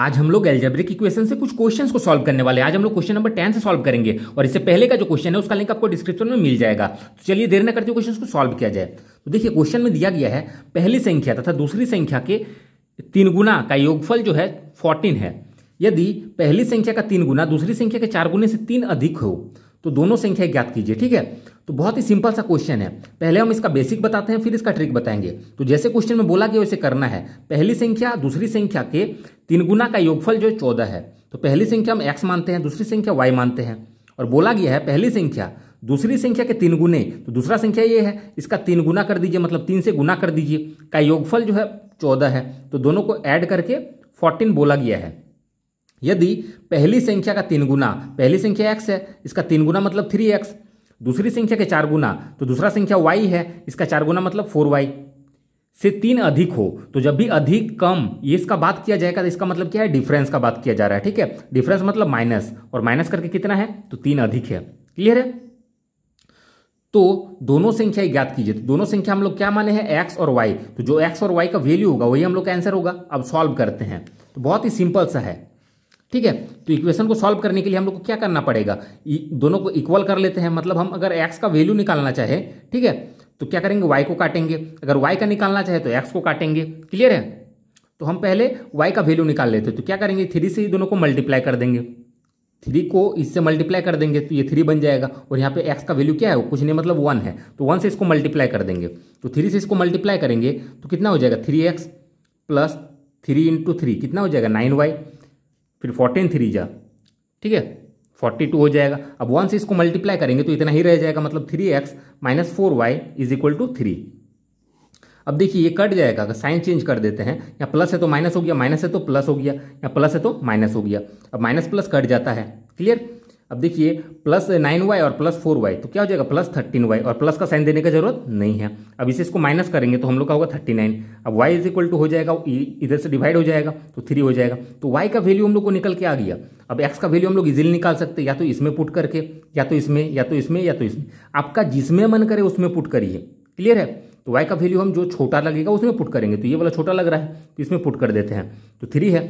आज हम लोग एल्जेब्रिक इक्वेशन से कुछ क्वेश्चंस को सॉल्व करने वाले हैं आज हम लोग क्वेश्चन नंबर टेन से सॉल्व करेंगे और इससे पहले का जो क्वेश्चन है उसका लिंक आपको डिस्क्रिप्शन में मिल जाएगा तो चलिए देर न करते क्वेश्चन को सॉल्व किया जाए तो देखिए क्वेश्चन में दिया गया है पहली संख्या तथा दूसरी संख्या के तीन गुना का योगफल जो है फोर्टीन है यदि पहली संख्या का तीन गुना दूसरी संख्या के चार गुने से तीन अधिक हो तो दोनों संख्या ज्ञात कीजिए ठीक है तो बहुत ही सिंपल सा क्वेश्चन है पहले हम इसका बेसिक बताते हैं फिर इसका ट्रिक बताएंगे तो जैसे क्वेश्चन में बोला गया वैसे करना है पहली संख्या दूसरी संख्या के तीन गुना का योगफल जो चौदह है तो पहली संख्या हम एक्स मानते हैं दूसरी संख्या वाई मानते हैं और बोला गया है पहली संख्या दूसरी संख्या के तीन गुने तो दूसरा संख्या ये है इसका तीन गुना कर दीजिए मतलब तीन से गुना कर दीजिए का योगफल जो है चौदह है तो दोनों को ऐड करके फोर्टीन बोला गया है यदि पहली संख्या का तीन गुना पहली संख्या एक्स है इसका तीन गुना मतलब थ्री एक्स दूसरी संख्या के चार गुना तो दूसरा संख्या वाई है इसका चार गुना मतलब फोर वाई से तीन अधिक हो तो जब भी अधिक कम ये इसका बात किया जाएगा तो इसका मतलब क्या है डिफरेंस का बात किया जा रहा है ठीक है डिफरेंस मतलब माइनस और माइनस करके कितना है तो तीन अधिक है क्लियर है तो दोनों संख्या ज्ञात कीजिए तो दोनों संख्या हम लोग क्या माने हैं एक्स और वाई तो जो एक्स और वाई का वैल्यू होगा वही हम लोग का आंसर होगा अब सॉल्व करते हैं तो बहुत ही सिंपल सा है ठीक है तो इक्वेशन को सॉल्व करने के लिए हम लोग को क्या करना पड़ेगा e, दोनों को इक्वल कर लेते हैं मतलब हम अगर एक्स का वैल्यू निकालना चाहे ठीक है तो क्या करेंगे वाई को काटेंगे अगर वाई का निकालना चाहे तो एक्स को काटेंगे क्लियर है तो हम पहले वाई का वैल्यू निकाल लेते हैं तो क्या करेंगे थ्री से ही दोनों को मल्टीप्लाई कर देंगे थ्री को इससे मल्टीप्लाई कर देंगे तो ये थ्री बन जाएगा और यहाँ पे एक्स का वैल्यू क्या है वो कुछ नहीं मतलब वन है तो वन से इसको मल्टीप्लाई कर देंगे तो थ्री से इसको मल्टीप्लाई करेंगे तो कितना हो जाएगा three x plus three into three कितना हो जाएगा नाइन वाई फिर फोर्टीन थ्री जा ठीक है फोर्टी टू हो जाएगा अब वन से इसको मल्टीप्लाई करेंगे तो इतना ही रह जाएगा मतलब three x minus four y is equal to three अब देखिए ये कट जाएगा अगर साइन चेंज कर देते हैं या प्लस है तो माइनस हो गया माइनस है तो प्लस हो गया या प्लस है तो माइनस हो गया अब माइनस प्लस कट जाता है क्लियर अब देखिए प्लस नाइन वाई और प्लस फोर वाई तो क्या हो जाएगा प्लस थर्टीन वाई और प्लस का साइन देने की जरूरत नहीं है अब इसे इसको माइनस करेंगे तो हम लोग का होगा थर्टी नाइन अब वाई इज इक्वल टू हो जाएगा इधर से डिवाइड हो जाएगा तो थ्री हो जाएगा तो वाई का वैल्यू हम लोग को निकल के आ गया अब एक्स का वैल्यू हम लोग इजिली निकाल सकते या तो इसमें पुट करके या तो इसमें या तो इसमें या तो इसमें आपका जिसमें मन करे उसमें पुट करिए क्लियर है तो वाई का वैल्यू हम जो छोटा लगेगा उसमें पुट करेंगे तो ये वाला छोटा लग रहा है तो इसमें पुट कर देते हैं तो थ्री है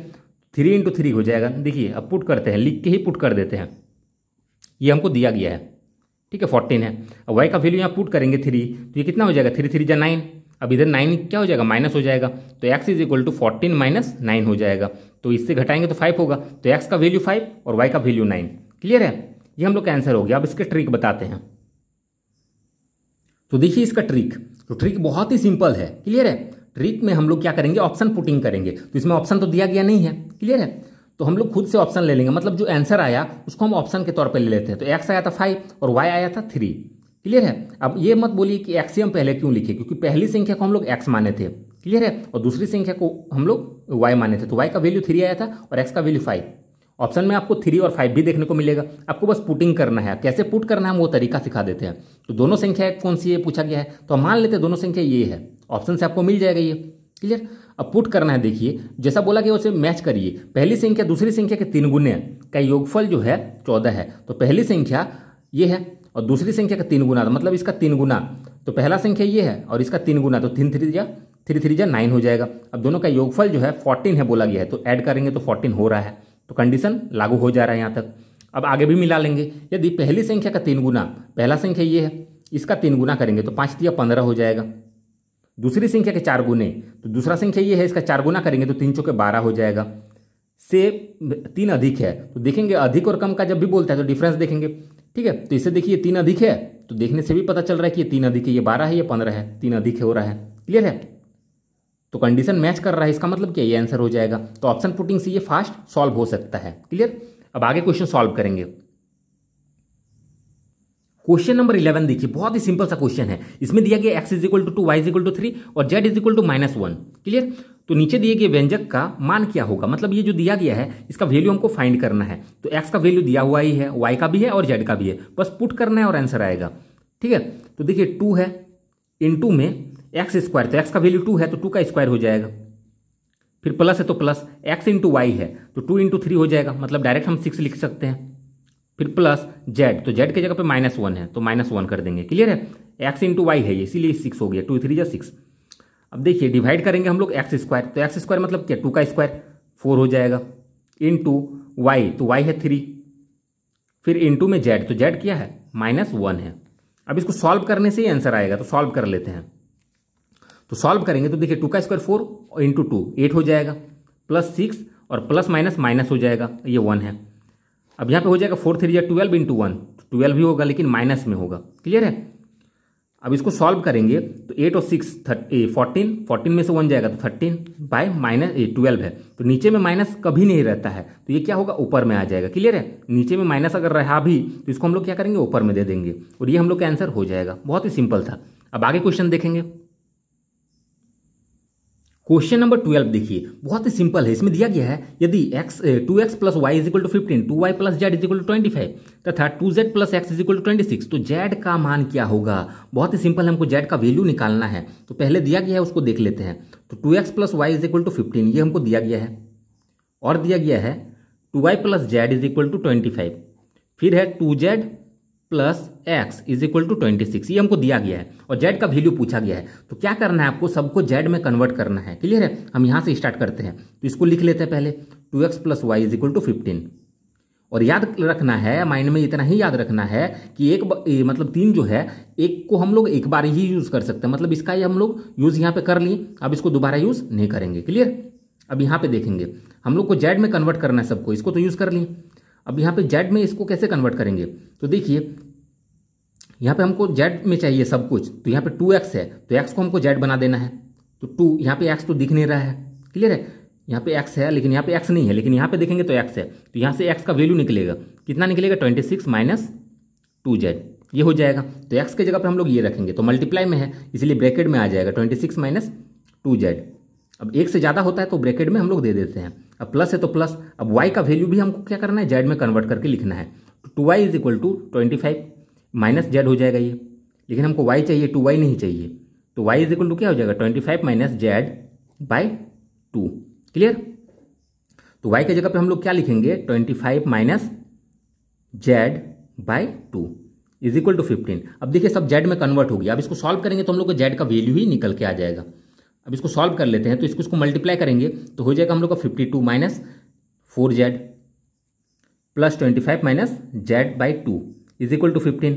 थ्री इंटू थ्री हो जाएगा देखिए अब पुट करते हैं लिख के ही पुट कर देते हैं ये हमको दिया गया है ठीक है फोर्टीन है अब वाई का वैल्यू यहाँ पुट करेंगे थ्री तो ये कितना हो जाएगा थ्री थ्री जा नाइन अब इधर नाइन क्या हो जाएगा माइनस हो जाएगा तो x is equal to fourteen minus nine हो जाएगा तो इससे घटाएंगे तो फाइव होगा तो एक्स का वैल्यू फाइव और वाई का वैल्यू नाइन क्लियर है ये हम लोग का आंसर हो गया अब इसके ट्रिक बताते हैं तो देखिए इसका ट्रिक तो ट्रिक बहुत ही सिंपल है क्लियर है ट्रिक में हम लोग क्या करेंगे ऑप्शन पुटिंग करेंगे तो इसमें ऑप्शन तो दिया गया नहीं है क्लियर है तो हम लोग खुद से ऑप्शन ले लेंगे मतलब जो आंसर आया उसको हम ऑप्शन के तौर पर ले लेते हैं तो एक्स आया था फाइव और वाई आया था थ्री क्लियर है अब ये मत बोलिए कि एक्सियम पहले क्यों लिखे क्योंकि पहली संख्या को हम लोग एक्स माने थे क्लियर है और दूसरी संख्या को हम लोग वाई माने थे तो वाई का वैल्यू थ्री आया था और एक्स का वैल्यू फाइव ऑप्शन में आपको थ्री और फाइव भी देखने को मिलेगा आपको बस पुटिंग करना है कैसे पुट करना है हम वो तरीका सिखा देते हैं तो दोनों संख्या कौन सी है पूछा गया है तो हम मान लेते हैं दोनों संख्या ये है ऑप्शन से आपको मिल जाएगा ये क्लियर अब पुट करना है देखिए जैसा बोला गया उसे मैच करिए पहली संख्या दूसरी संख्या के तीन गुने का योगफल जो है चौदह है तो पहली संख्या ये है और दूसरी संख्या का तीन गुना मतलब इसका तीन गुना तो पहला संख्या ये है और इसका तीन गुना तो तीन थ्री जा थ्री थ्री जा नाइन हो जाएगा अब दोनों का योगफल जो है फोर्टीन है बोला गया है तो ऐड करेंगे तो फोर्टीन हो रहा है तो कंडीशन लागू हो जा रहा है यहाँ तक अब आगे भी मिला लेंगे यदि पहली संख्या का तीन गुना पहला संख्या ये है इसका तीन गुना करेंगे तो पाँच दिया पंद्रह हो जाएगा दूसरी संख्या के चार गुने तो दूसरा संख्या ये है इसका चार गुना करेंगे तो तीन चौके बारह हो जाएगा से तीन अधिक है तो देखेंगे अधिक और कम का जब भी बोलता है तो डिफरेंस देखेंगे ठीक है तो इसे देखिए तीन अधिक है तो देखने से भी पता चल रहा है कि ये तीन अधिक है ये बारह है ये पंद्रह है तीन अधिक हो रहा है क्लियर है तो कंडीशन मैच कर रहा है इसका मतलब क्या ये आंसर हो जाएगा तो ऑप्शन पुटिंग से ये फास्ट सॉल्व हो सकता है क्लियर अब आगे क्वेश्चन सॉल्व करेंगे क्वेश्चन नंबर इलेवन देखिए बहुत ही सिंपल सा क्वेश्चन है इसमें दिया गया x is equal to two Y is equal to three और z is equal to minus one clear तो नीचे दिए गए व्यंजक का मान क्या होगा मतलब ये जो दिया गया है इसका वैल्यू हमको फाइंड करना है तो एक्स का वैल्यू दिया हुआ ही है वाई का भी है और जेड का भी है बस पुट करना है और आंसर आएगा ठीक है तो देखिए टू है इन टू में एक्स स्क्वायर तो एक्स का वैल्यू टू है तो टू का स्क्वायर हो जाएगा फिर प्लस है तो प्लस एक्स इंटू वाई है तो टू इंटू थ्री हो जाएगा मतलब डायरेक्ट हम सिक्स लिख सकते हैं फिर प्लस जेड तो जेड की जगह पे माइनस वन है तो माइनस वन कर देंगे क्लियर है एक्स इंटू वाई है ये इसीलिए सिक्स हो गया टू थ्री या सिक्स अब देखिए डिवाइड करेंगे हम लोग एक्स स्क्वायर तो एक्स स्क्वायर मतलब क्या टू का स्क्वायर फोर हो जाएगा इंटू वाई तो वाई है थ्री फिर इंटू में जेड तो जेड क्या है माइनस वन है अब इसको सॉल्व करने से ही आंसर आएगा तो सॉल्व कर लेते हैं तो सॉल्व करेंगे तो देखिए टू का स्क्वायर फोर और इंटू टू एट हो जाएगा प्लस सिक्स और प्लस माइनस माइनस हो जाएगा ये वन है अब यहाँ पे हो जाएगा फोर थ्री या ट्वेल्व इंटू वन ट्वेल्व ही होगा लेकिन माइनस में होगा क्लियर है अब इसको सॉल्व करेंगे तो एट और सिक्स ए फोर्टीन फोर्टीन में से वन जाएगा तो thirteen by minus a twelve है तो नीचे में माइनस कभी नहीं रहता है तो ये क्या होगा ऊपर में आ जाएगा क्लियर है नीचे में माइनस अगर रहा भी तो इसको हम लोग क्या करेंगे ऊपर में दे देंगे और ये हम लोग का आंसर हो जाएगा बहुत ही सिंपल था अब आगे क्वेश्चन देखेंगे क्वेश्चन नंबर ट्वेल्व देखिए बहुत ही सिंपल है इसमें दिया गया है यदि x two x plus y is equal to fifteen two y plus Z is equal to twenty five तथा two z plus x is equal to twenty six तो जेड का मान क्या होगा बहुत ही सिंपल हमको जेड का वैल्यू निकालना है तो पहले दिया गया है उसको देख लेते हैं तो two x plus y is equal to fifteen ये हमको दिया गया है और दिया गया है two y plus Z is equal to twenty five फिर है two z plus x is equal to twenty six ये हमको दिया गया है और जेड का वैल्यू पूछा गया है तो क्या करना है आपको सबको जेड में कन्वर्ट करना है क्लियर है हम यहाँ से स्टार्ट करते हैं तो इसको लिख लेते हैं पहले two x plus y is equal to fifteen और याद रखना है माइंड में इतना ही याद रखना है कि एक ए, मतलब तीन जो है एक को हम लोग एक बार ही यूज़ कर सकते हैं मतलब इसका ही हम लोग यूज़ यहाँ पे कर लिए अब इसको दोबारा यूज़ नहीं करेंगे क्लियर अब यहाँ पे देखेंगे हम लोग को जेड में कन्वर्ट करना है सबको इसको तो यूज़ कर लिए अब यहाँ पे जेड में इसको कैसे कन्वर्ट करेंगे तो देखिए यहाँ पे हमको जेड में चाहिए सब कुछ तो यहाँ पे टू एक्स है तो एक्स को हमको जेड बना देना है तो टू यहाँ पे एक्स तो दिख नहीं रहा है क्लियर है यहाँ पे एक्स है लेकिन यहाँ पे एक्स नहीं है लेकिन यहाँ पे देखेंगे तो एक्स है तो यहाँ से एक्स का वैल्यू निकलेगा कितना निकलेगा twenty six minus two z ये हो जाएगा तो एक्स की जगह पर हम लोग ये रखेंगे तो मल्टीप्लाई में है इसलिए ब्रैकेट में आ जाएगा twenty six minus two z अब एक से ज़्यादा होता है तो ब्रैकेट में हम लोग दे देते हैं अब प्लस है तो प्लस अब वाई का वैल्यू भी हमको क्या करना है जेड में कन्वर्ट करके लिखना है two Y is equal to twenty five minus z हो जाएगा ये लेकिन हमको वाई चाहिए टू वाई नहीं चाहिए तो वाई इज इक्वल टू क्या हो जाएगा twenty five minus z by two clear तो वाई की जगह पर हम लोग क्या लिखेंगे twenty five minus z by two is equal to fifteen अब देखिए सब जेड में कन्वर्ट हो गया अब इसको सॉल्व करेंगे तो हम लोग को जेड का वैल्यू ही निकल के आ जाएगा अब इसको सॉल्व कर लेते हैं तो इसको इसको मल्टीप्लाई करेंगे तो हो जाएगा हम लोग का fifty two minus four z plus twenty five minus z by two is equal to fifteen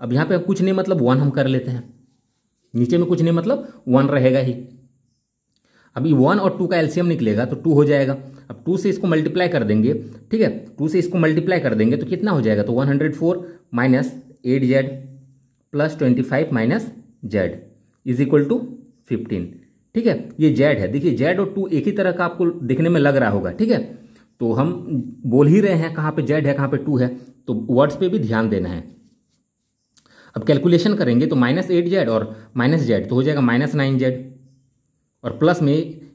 अब यहाँ पे कुछ नहीं मतलब वन हम कर लेते हैं नीचे में कुछ नहीं मतलब वन रहेगा ही अभी वन और टू का एल्सियम निकलेगा तो टू हो जाएगा अब टू से इसको मल्टीप्लाई कर देंगे ठीक है टू से इसको मल्टीप्लाई कर देंगे तो कितना हो जाएगा तो one hundred four minus eight z plus twenty five minus Z is equal to fifteen ठीक है ये जेड है देखिए जेड और टू एक ही तरह का आपको देखने में लग रहा होगा ठीक है तो हम बोल ही रहे हैं कहां पे जेड है कहां पे टू है तो वर्ड्स पे भी ध्यान देना है अब कैलकुलेशन करेंगे तो माइनस एट जेड और माइनस जेड तो हो जाएगा माइनस नाइन जेड और प्लस में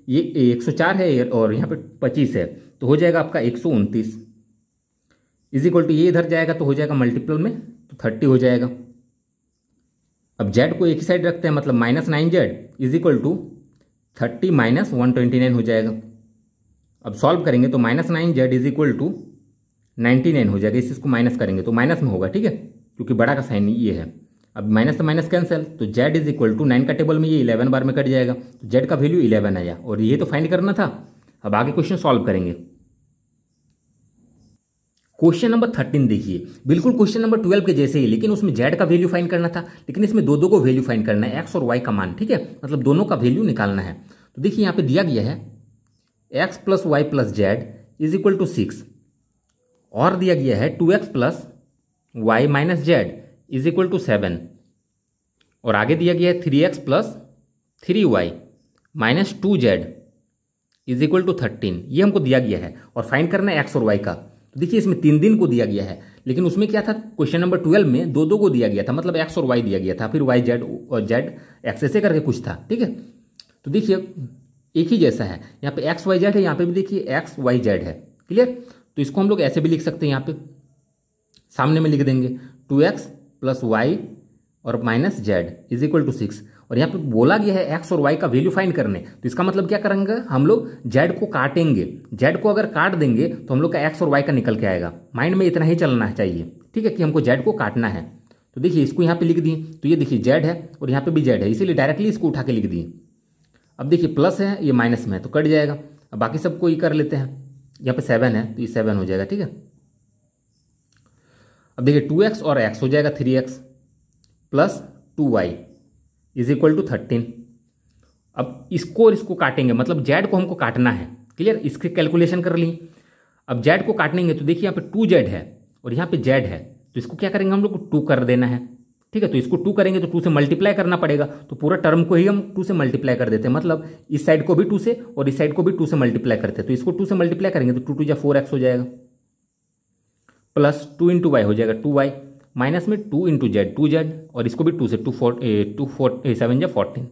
ये एक सौ चार है और यहां पे पच्चीस है तो हो जाएगा आपका एक सौ उनतीस इज इक्वल टू ये इधर जाएगा तो हो जाएगा मल्टीपल में तो थर्टी हो जाएगा अब जेड को एक ही साइड रखते हैं मतलब minus nine Z is equal to thirty minus one twenty nine हो जाएगा अब सॉल्व करेंगे तो minus nine Z is equal to ninety nine हो जाएगा इस इसको माइनस करेंगे तो माइनस में होगा ठीक है क्योंकि बड़ा का साइन ये है अब माइनस से माइनस कैंसिल तो Z is equal to nine का टेबल में ये इलेवन बार में कट जाएगा तो जेड का वैल्यू इलेवन आया और ये तो फाइंड करना था अब आगे क्वेश्चन सॉल्व करेंगे क्वेश्चन नंबर थर्टीन देखिए बिल्कुल क्वेश्चन नंबर ट्वेल्व के जैसे ही लेकिन उसमें जेड का वैल्यू फाइंड करना था लेकिन इसमें दो दो को वैल्यू फाइंड करना है एक्स और वाई का मान ठीक है मतलब दोनों का वैल्यू निकालना है तो देखिए यहाँ पे दिया गया है X plus Y plus Z is equal to six और दिया गया है two x plus Y minus Z is equal to seven और आगे दिया गया है three x plus three Y minus two Z is equal to thirteen ये हमको दिया गया है और फाइंड करना है एक्स और वाई का तो देखिए इसमें तीन दिन को दिया गया है लेकिन उसमें क्या था क्वेश्चन नंबर ट्वेल्व में दो दो को दिया गया था मतलब एक्स और वाई दिया गया था फिर वाई जेड और जेड एक्स ऐसे करके कुछ था ठीक है तो देखिए एक ही जैसा है यहाँ पे एक्स वाई जेड है यहाँ पे भी देखिए एक्स वाई जेड है क्लियर तो इसको हम लोग ऐसे भी लिख सकते हैं यहाँ पे सामने में लिख देंगे टू एक्स प्लस वाई और minus Z is equal to six और यहाँ पे बोला गया है एक्स और वाई का वैल्यू फाइंड करने तो इसका मतलब क्या करेंगे हम लोग जेड को काटेंगे जेड को अगर काट देंगे तो हम लोग का एक्स और वाई का निकल के आएगा माइंड में इतना ही चलना चाहिए ठीक है कि हमको जेड को काटना है तो देखिए इसको यहाँ पे लिख दिए तो ये देखिए जेड है और यहाँ पे भी जेड है इसीलिए डायरेक्टली इसको उठा के लिख दिए अब देखिए प्लस है ये माइनस में है तो कट जाएगा अब बाकी सबको ये कर लेते हैं यहाँ पे सेवन है तो ये सेवन हो जाएगा ठीक है अब देखिए टू एक्स और एक्स हो जाएगा three x plus two Y is equal to thirteen अब इसको और इसको काटेंगे मतलब जेड को हमको काटना है क्लियर इसके कैलकुलेशन कर ली अब जेड को काटेंगे तो देखिए यहाँ पे टू जेड है और यहाँ पे जेड है तो इसको क्या करेंगे हम लोग को टू कर देना है ठीक है तो इसको टू करेंगे तो टू से मल्टीप्लाई करना पड़ेगा तो पूरा टर्म को ही हम टू से मल्टीप्लाई कर देते हैं मतलब इस साइड को भी टू से और इस साइड को भी टू से मल्टीप्लाई करते हैं तो इसको टू से मल्टीप्लाई करेंगे तो टू टू या फोर एक्स हो जाएगा प्लस टू इंटू वाई हो जाएगा टू वाई माइनस में two into Z two Z और इसको भी टू से two four two four seven या फोर्टीन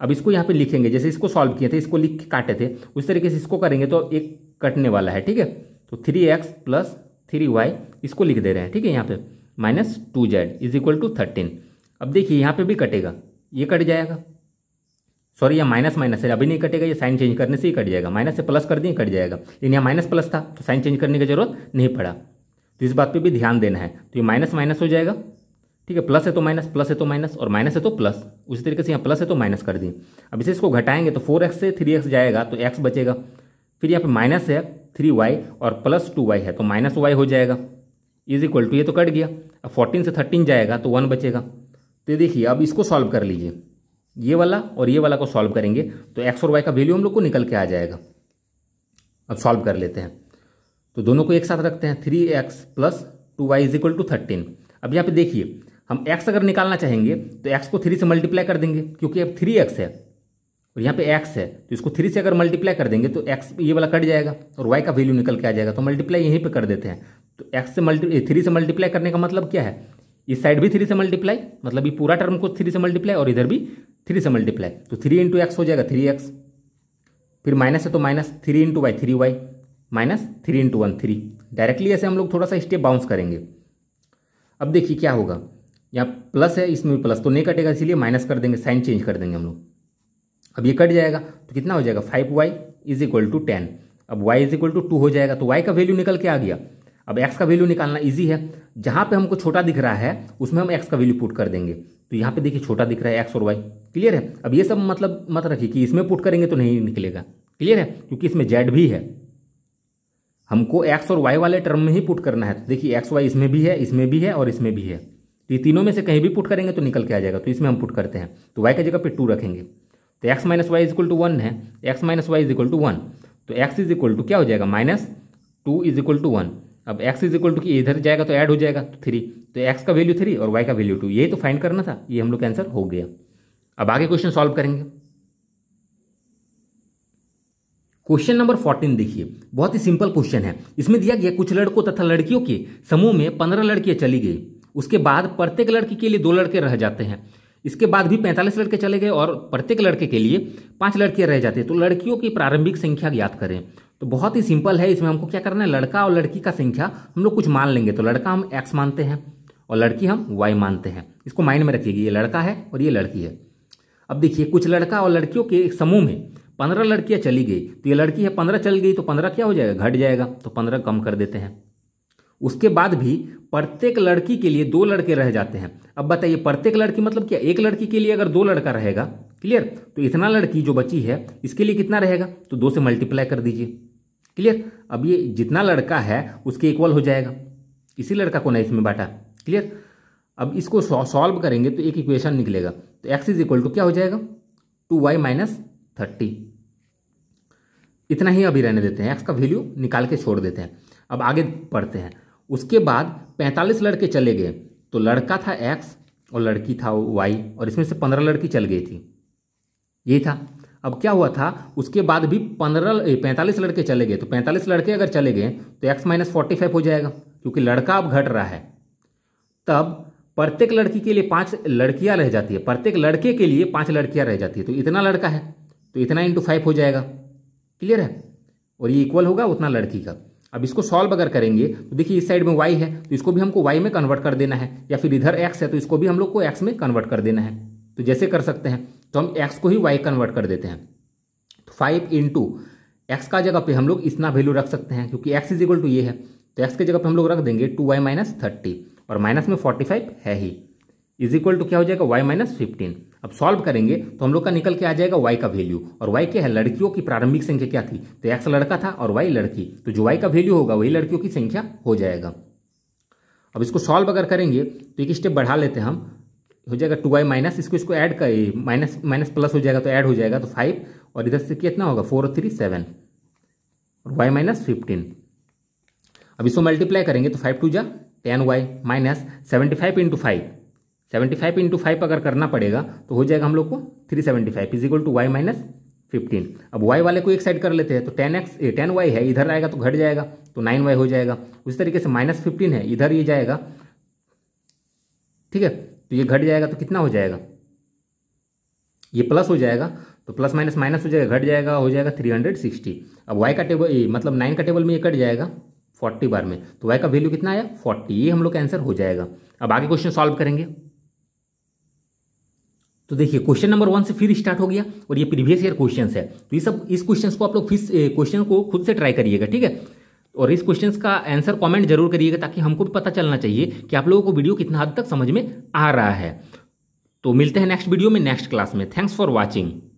अब इसको यहाँ पे लिखेंगे जैसे इसको सॉल्व किए थे इसको लिख के काटे थे उस तरीके से इसको करेंगे तो एक कटने वाला है ठीक है तो three x plus three Y इसको लिख दे रहे हैं ठीक है यहाँ पर minus two Z is equal to thirteen अब देखिए यहाँ पे भी कटेगा ये कट जाएगा सॉरी यह माइनस माइनस है अभी नहीं कटेगा ये साइन चेंज करने से ही कट जाएगा माइनस से प्लस कर दिए कट जाएगा लेकिन यहाँ माइनस प्लस था तो साइन चेंज करने की जरूरत नहीं पड़ा तो इस बात पर भी ध्यान देना है तो ये माइनस माइनस हो जाएगा ठीक है प्लस है तो माइनस प्लस है तो माइनस और माइनस है तो प्लस उसी तरीके से यहाँ प्लस है तो माइनस कर दिए अब इसे इसको घटाएंगे तो फोर एक्स से थ्री एक्स जाएगा तो एक्स बचेगा फिर यहाँ पे माइनस है थ्री वाई और प्लस टू वाई है तो माइनस वाई हो जाएगा इज इक्वल टू ये तो कट गया अब फोर्टीन से थर्टीन जाएगा तो वन बचेगा तो देखिए अब इसको सॉल्व कर लीजिए ये वाला और ये वाला को सॉल्व करेंगे तो एक्स और वाई का वैल्यू हम लोग को निकल के आ जाएगा अब सॉल्व कर लेते हैं तो दोनों को एक साथ रखते हैं three x plus two Y is equal to thirteen अब यहाँ पे देखिए हम x अगर निकालना चाहेंगे तो x को थ्री से मल्टीप्लाई कर देंगे क्योंकि अब थ्री एक्स है और यहाँ पे x है तो इसको थ्री से अगर मल्टीप्लाई कर देंगे तो x ये वाला कट जाएगा और y का वैल्यू निकल के आ जाएगा तो मल्टीप्लाई यहीं पे कर देते हैं तो एक्स से मल्टी थ्री से मल्टीप्लाई करने का मतलब क्या है इस साइड भी थ्री से मल्टीप्लाई मतलब ये पूरा टर्म को थ्री से मल्टीप्लाई और इधर भी थ्री से मल्टीप्लाई तो थ्री इंटू एक्स हो जाएगा थ्री एक्स फिर माइनस है तो minus three into Y three Y minus three into one three directly ऐसे हम लोग थोड़ा सा स्टेप बाउंस करेंगे अब देखिए क्या होगा यहाँ प्लस है इसमें भी प्लस तो नहीं कटेगा इसीलिए माइनस कर देंगे साइन चेंज कर देंगे हम लोग अब ये कट जाएगा तो कितना हो जाएगा five Y is equal to ten अब Y is equal to two हो जाएगा तो वाई का वैल्यू निकल के आ गया अब एक्स का वैल्यू निकालना ईजी है जहाँ पे हमको छोटा दिख रहा है उसमें हम एक्स का वैल्यू पुट कर देंगे तो यहाँ पे देखिए छोटा दिख रहा है एक्स और वाई क्लियर है अब ये सब मतलब मत रखिए कि इसमें पुट करेंगे तो नहीं निकलेगा क्लियर है क्योंकि इसमें जेड भी है हमको एक्स और वाई वाले टर्म में ही पुट करना है तो देखिए एक्स वाई इसमें भी है इसमें भी है और इसमें भी है तो ये तीनों में से कहीं भी पुट करेंगे तो निकल के आ जाएगा तो इसमें हम पुट करते हैं तो वाई की जगह पे टू रखेंगे तो X minus Y is equal to one है X minus Y is equal to one तो एक्स इज इक्वल टू क्या हो जाएगा minus two is equal to one अब x इज इक्वल टू की इधर जाएगा तो ऐड हो जाएगा थ्री तो x का वैल्यू थ्री और y का वैल्यू टू ये तो फाइंड करना था ये हम लोग का आंसर हो गया अब आगे क्वेश्चन सॉल्व करेंगे क्वेश्चन नंबर फोर्टीन देखिए बहुत ही सिंपल क्वेश्चन है इसमें दिया गया कुछ लड़कों तथा लड़कियों के समूह में पंद्रह लड़कियां चली गई उसके बाद प्रत्येक लड़की के लिए दो लड़के रह जाते हैं इसके बाद भी पैंतालीस लड़के चले गए और प्रत्येक लड़के के लिए पांच लड़कियां रह जाती हैं तो लड़कियों की प्रारंभिक संख्या ज्ञात करें तो बहुत ही सिंपल है इसमें हमको क्या करना है लड़का और लड़की का संख्या हम लोग कुछ मान लेंगे तो लड़का हम एक्स मानते हैं और लड़की हम वाई मानते हैं इसको माइंड में रखिएगा ये लड़का है और ये लड़की है अब देखिए कुछ लड़का और लड़कियों के एक समूह में पंद्रह लड़कियाँ चली गई तो ये लड़की है पंद्रह चल गई तो पंद्रह क्या हो जाएगा घट जाएगा तो पंद्रह कम कर देते हैं उसके बाद भी प्रत्येक लड़की के लिए दो लड़के रह जाते हैं अब बताइए प्रत्येक लड़की मतलब क्या एक लड़की के लिए अगर दो लड़का रहेगा क्लियर तो इतना लड़की जो बची है इसके लिए कितना रहेगा तो दो से मल्टीप्लाई कर दीजिए क्लियर अब ये जितना लड़का है उसके इक्वल हो जाएगा इसी लड़का को ना इसमें बांटा क्लियर अब इसको सॉल्व करेंगे तो एक इक्वेशन निकलेगा तो एक्स इज इक्वल टू क्या हो जाएगा टू वाई माइनस थर्टी इतना ही अभी रहने देते हैं एक्स का वैल्यू निकाल के छोड़ देते हैं अब आगे पढ़ते हैं उसके बाद 45 लड़के चले गए तो लड़का था एक्स और लड़की था वाई और इसमें से 15 लड़की चल गई थी यही था अब क्या हुआ था उसके बाद भी पंद्रह पैंतालीस लड़के चले गए तो पैंतालीस लड़के अगर चले गए तो एक्स माइनस फोर्टी फाइव हो जाएगा क्योंकि लड़का अब घट रहा है तब प्रत्येक लड़की के लिए पांच लड़कियां रह जाती है प्रत्येक लड़के के लिए पांच लड़कियां रह जाती है तो इतना लड़का है तो इतना इंटू फाइव हो जाएगा क्लियर है और ये इक्वल होगा उतना लड़की का अब इसको सॉल्व अगर करेंगे तो देखिए इस साइड में वाई है तो इसको भी हमको वाई में कन्वर्ट कर देना है या फिर इधर एक्स है तो इसको भी हम लोग को एक्स में कन्वर्ट कर देना है तो जैसे कर सकते हैं तो हम एक्स को ही वाई कन्वर्ट कर देते हैं तो फाइव इंटू एक्स का जगह पे हम लोग इतना वैल्यू रख सकते हैं क्योंकि एक्स इज इक्वल टू ये है तो एक्स की जगह पे हम लोग रख देंगे टू वाई माइनस थर्टी और माइनस में फोर्टी फाइव है ही इज इक्वल टू क्या हो जाएगा वाई माइनस फिफ्टीन अब सॉल्व करेंगे तो हम लोग का निकल के आ जाएगा वाई का वैल्यू और वाई क्या है लड़कियों की प्रारंभिक संख्या क्या थी तो एक्स लड़का था और वाई लड़की तो जो वाई का वैल्यू होगा वही लड़कियों की संख्या हो जाएगा अब इसको सॉल्व अगर करेंगे तो एक स्टेप बढ़ा लेते हैं हम हो जाएगा टू वाई माइनस इसको इसको ऐड कर माइनस माइनस प्लस हो जाएगा तो ऐड हो जाएगा तो फाइव और इधर से कितना होगा फोर और थ्री सेवन और वाई माइनस फिफ्टीन अब इसको मल्टीप्लाई करेंगे तो फाइव टू जा ten Y minus seventy five into five seventy five into five अगर करना पड़ेगा तो हो जाएगा हम लोग को three seventy five is equal to Y minus fifteen अब वाई वाले को एक साइड कर लेते हैं तो टेन एक्स टेन वाई है इधर आएगा तो घट जाएगा तो नाइन वाई हो जाएगा उस तरीके से माइनस फिफ्टीन है इधर ये जाएगा ठीक है तो ये घट जाएगा तो कितना हो जाएगा ये प्लस हो जाएगा तो प्लस माइनस माइनस हो जाएगा घट जाएगा हो जाएगा थ्री हंड्रेड सिक्सटी अब वाई का टेबल मतलब नाइन का टेबल में ये कट जाएगा फोर्टी बार में तो वाई का वैल्यू कितना आया फोर्टी ये हम लोग का आंसर हो जाएगा अब आगे क्वेश्चन सॉल्व करेंगे तो देखिए क्वेश्चन नंबर वन से फिर स्टार्ट हो गया और ये प्रीवियस ईयर क्वेश्चन है तो ये सब इस क्वेश्चन को आप लोग फिर क्वेश्चन को खुद से ट्राई करिएगा ठीक है और इस क्वेश्चन का आंसर कमेंट जरूर करिएगा ताकि हमको भी पता चलना चाहिए कि आप लोगों को वीडियो कितना हद तक समझ में आ रहा है तो मिलते हैं नेक्स्ट वीडियो में नेक्स्ट क्लास में थैंक्स फॉर वॉचिंग